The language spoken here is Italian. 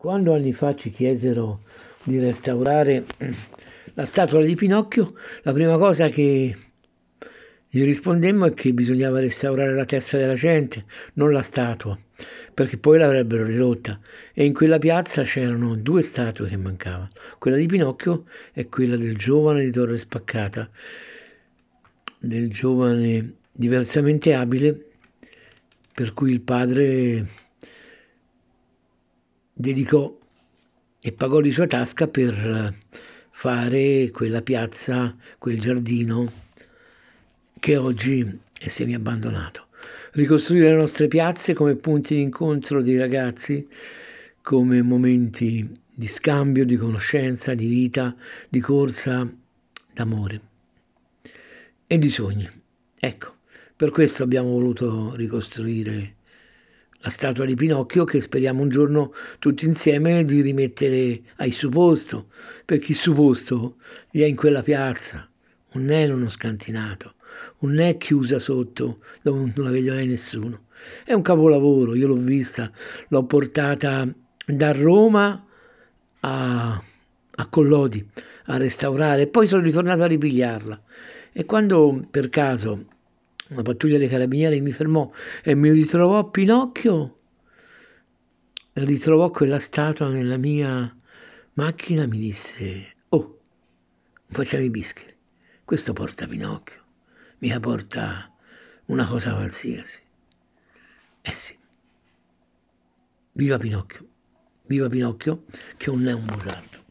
Quando anni fa ci chiesero di restaurare la statua di Pinocchio, la prima cosa che gli rispondemmo è che bisognava restaurare la testa della gente, non la statua, perché poi l'avrebbero ridotta. E in quella piazza c'erano due statue che mancavano, quella di Pinocchio e quella del giovane di Torre Spaccata, del giovane diversamente abile, per cui il padre dedicò e pagò di sua tasca per eh, fare quella piazza, quel giardino che oggi è semi-abbandonato. Ricostruire le nostre piazze come punti di incontro dei ragazzi, come momenti di scambio, di conoscenza, di vita, di corsa, d'amore e di sogni. Ecco, per questo abbiamo voluto ricostruire la statua di Pinocchio che speriamo un giorno tutti insieme di rimettere ai suo posto, perché il suo posto gli è in quella piazza, non è in uno scantinato, non è chiusa sotto dove non la vede mai nessuno. È un capolavoro, io l'ho vista, l'ho portata da Roma a, a Collodi a restaurare e poi sono ritornato a ripigliarla. E quando per caso una pattuglia dei carabinieri mi fermò e mi ritrovò Pinocchio ritrovò quella statua nella mia macchina mi disse oh facciamo i bischi. questo porta Pinocchio mica porta una cosa qualsiasi eh sì viva Pinocchio viva Pinocchio che non è un bugiardo